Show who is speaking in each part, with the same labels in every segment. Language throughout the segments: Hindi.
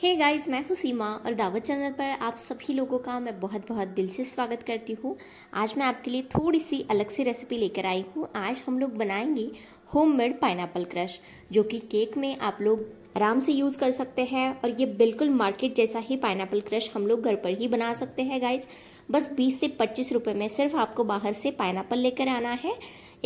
Speaker 1: हे hey गाइस मैं हूँ सीमा और दावत चैनल पर आप सभी लोगों का मैं बहुत बहुत दिल से स्वागत करती हूँ आज मैं आपके लिए थोड़ी सी अलग सी रेसिपी लेकर आई हूँ आज हम लोग बनाएंगे होममेड पाइनएप्पल क्रश जो कि केक में आप लोग आराम से यूज़ कर सकते हैं और ये बिल्कुल मार्केट जैसा ही पाइनएप्पल क्रश हम लोग घर पर ही बना सकते हैं गाइज़ बस बीस से पच्चीस रुपये में सिर्फ आपको बाहर से पाइनएप्पल लेकर आना है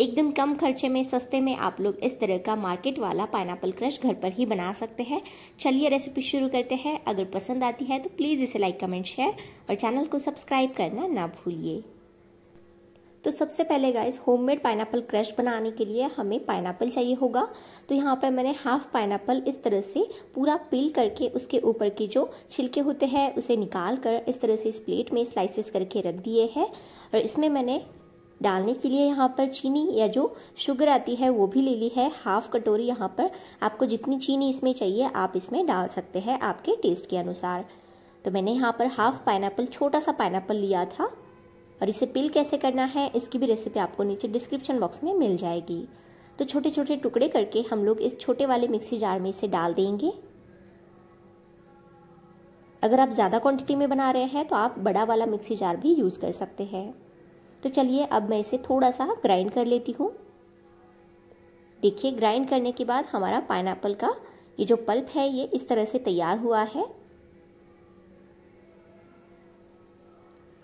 Speaker 1: एकदम कम खर्चे में सस्ते में आप लोग इस तरह का मार्केट वाला पाइनएप्पल क्रश घर पर ही बना सकते हैं चलिए रेसिपी शुरू करते हैं अगर पसंद आती है तो प्लीज़ इसे लाइक कमेंट शेयर और चैनल को सब्सक्राइब करना ना भूलिए तो सबसे पहले गाइस होममेड पाइनएप्पल क्रश बनाने के लिए हमें पाइनएप्पल चाहिए होगा तो यहाँ पर मैंने हाफ पाइनएप्पल इस तरह से पूरा पील करके उसके ऊपर के जो छिलके होते हैं उसे निकाल कर इस तरह से इस प्लेट में स्लाइसेस करके रख दिए हैं और इसमें मैंने डालने के लिए यहाँ पर चीनी या जो शुगर आती है वो भी ले ली है हाफ कटोरी यहाँ पर आपको जितनी चीनी इसमें चाहिए आप इसमें डाल सकते हैं आपके टेस्ट के अनुसार तो मैंने यहाँ पर हाफ पाइनएप्पल छोटा सा पाइनएप्पल लिया था और इसे पिल कैसे करना है इसकी भी रेसिपी आपको नीचे डिस्क्रिप्शन बॉक्स में मिल जाएगी तो छोटे छोटे टुकड़े करके हम लोग इस छोटे वाले मिक्सी जार में इसे डाल देंगे अगर आप ज़्यादा क्वांटिटी में बना रहे हैं तो आप बड़ा वाला मिक्सी जार भी यूज़ कर सकते हैं तो चलिए अब मैं इसे थोड़ा सा ग्राइंड कर लेती हूँ देखिए ग्राइंड करने के बाद हमारा पाइन का ये जो पल्प है ये इस तरह से तैयार हुआ है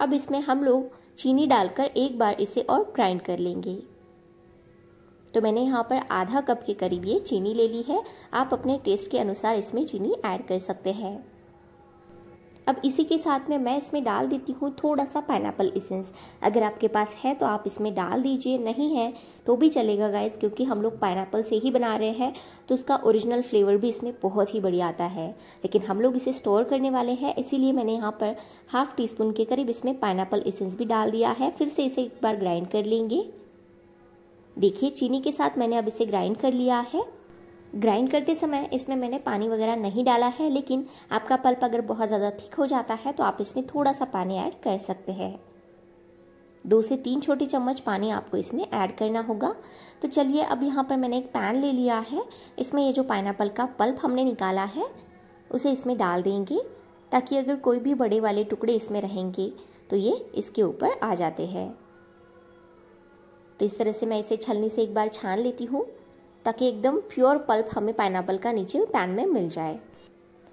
Speaker 1: अब इसमें हम लोग चीनी डालकर एक बार इसे और ग्राइंड कर लेंगे तो मैंने यहाँ पर आधा कप के करीब ये चीनी ले ली है आप अपने टेस्ट के अनुसार इसमें चीनी ऐड कर सकते हैं अब इसी के साथ में मैं इसमें डाल देती हूँ थोड़ा सा पाइनएप्पल इसेंस अगर आपके पास है तो आप इसमें डाल दीजिए नहीं है तो भी चलेगा गाइस क्योंकि हम लोग पाइनएप्पल से ही बना रहे हैं तो उसका ओरिजिनल फ्लेवर भी इसमें बहुत ही बढ़िया आता है लेकिन हम लोग इसे स्टोर करने वाले हैं इसीलिए मैंने यहाँ पर हाफ टी स्पून के करीब इसमें पाइनएप्पल इसेंस भी डाल दिया है फिर से इसे एक बार ग्राइंड कर लेंगे देखिए चीनी के साथ मैंने अब इसे ग्राइंड कर लिया है ग्राइंड करते समय इसमें मैंने पानी वगैरह नहीं डाला है लेकिन आपका पल्प अगर बहुत ज़्यादा थिक हो जाता है तो आप इसमें थोड़ा सा पानी ऐड कर सकते हैं दो से तीन छोटी चम्मच पानी आपको इसमें ऐड करना होगा तो चलिए अब यहाँ पर मैंने एक पैन ले लिया है इसमें ये जो पाइन का पल्प हमने निकाला है उसे इसमें डाल देंगे ताकि अगर कोई भी बड़े वाले टुकड़े इसमें रहेंगे तो ये इसके ऊपर आ जाते हैं तो इस तरह से मैं इसे छलनी से एक बार छान लेती हूँ ताकि एकदम प्योर पल्प हमें पाइनएप्पल का नीचे पैन में मिल जाए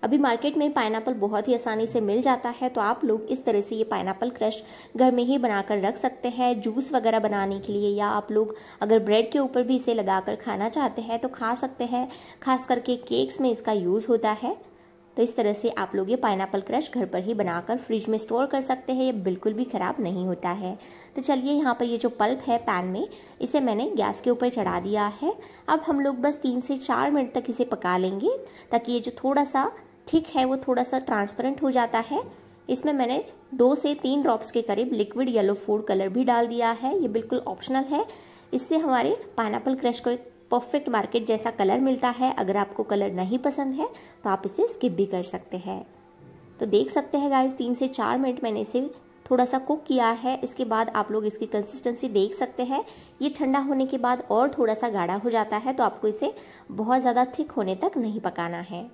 Speaker 1: अभी मार्केट में पाइनएप्पल बहुत ही आसानी से मिल जाता है तो आप लोग इस तरह से ये पाइनएप्पल क्रश घर में ही बनाकर रख सकते हैं जूस वगैरह बनाने के लिए या आप लोग अगर ब्रेड के ऊपर भी इसे लगाकर खाना चाहते हैं तो खा सकते हैं खास करके केक्स में इसका यूज़ होता है तो इस तरह से आप लोग ये पाइनएप्पल क्रश घर पर ही बनाकर फ्रिज में स्टोर कर सकते हैं ये बिल्कुल भी ख़राब नहीं होता है तो चलिए यहाँ पर ये जो पल्प है पैन में इसे मैंने गैस के ऊपर चढ़ा दिया है अब हम लोग बस तीन से चार मिनट तक इसे पका लेंगे ताकि ये जो थोड़ा सा थिक है वो थोड़ा सा ट्रांसपेरेंट हो जाता है इसमें मैंने दो से तीन ड्रॉप्स के करीब लिक्विड येलो फूड कलर भी डाल दिया है ये बिल्कुल ऑप्शनल है इससे हमारे पाइनएप्पल क्रश को एक परफेक्ट मार्केट जैसा कलर मिलता है अगर आपको कलर नहीं पसंद है तो आप इसे स्किप भी कर सकते हैं तो देख सकते हैं गाइज तीन से चार मिनट मैंने इसे थोड़ा सा कुक किया है इसके बाद आप लोग इसकी कंसिस्टेंसी देख सकते हैं ये ठंडा होने के बाद और थोड़ा सा गाढ़ा हो जाता है तो आपको इसे बहुत ज़्यादा थिक होने तक नहीं पकाना है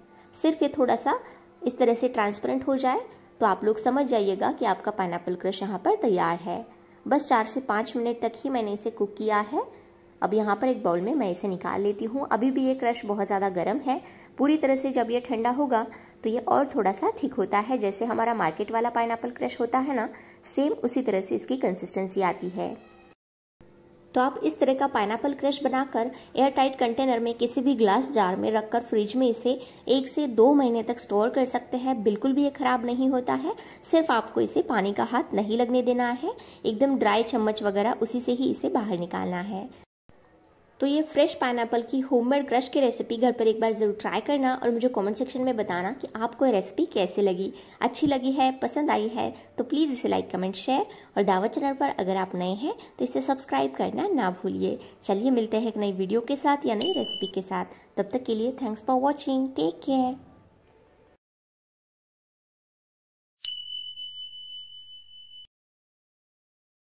Speaker 1: सिर्फ ये थोड़ा सा इस तरह से ट्रांसपेरेंट हो जाए तो आप लोग समझ जाइएगा कि आपका पाइनएप्पल क्रश यहाँ पर तैयार है बस चार से पाँच मिनट तक ही मैंने इसे कुक किया है अब यहाँ पर एक बाउल में मैं इसे निकाल लेती हूँ अभी भी ये क्रश बहुत ज़्यादा गर्म है पूरी तरह से जब ये ठंडा होगा तो ये और थोड़ा सा थिक होता है जैसे हमारा मार्केट वाला पाइन क्रश होता है ना सेम उसी तरह से इसकी कंसिस्टेंसी आती है तो आप इस तरह का पाइन क्रश बनाकर एयर टाइट कंटेनर में किसी भी ग्लास जार में रखकर फ्रिज में इसे एक से दो महीने तक स्टोर कर सकते हैं बिल्कुल भी ये खराब नहीं होता है सिर्फ आपको इसे पानी का हाथ नहीं लगने देना है एकदम ड्राई चम्मच वगैरह उसी से ही इसे बाहर निकालना है तो ये फ्रेश पाइनएप्पल की होममेड क्रश की रेसिपी घर पर एक बार ज़रूर ट्राई करना और मुझे कमेंट सेक्शन में बताना कि आपको ये रेसिपी कैसे लगी अच्छी लगी है पसंद आई है तो प्लीज़ इसे लाइक कमेंट शेयर और दावत चैनल पर अगर आप नए हैं तो इसे सब्सक्राइब करना ना भूलिए चलिए मिलते हैं एक नई वीडियो के साथ या नई रेसिपी के साथ तब तक के लिए thanks for watching take care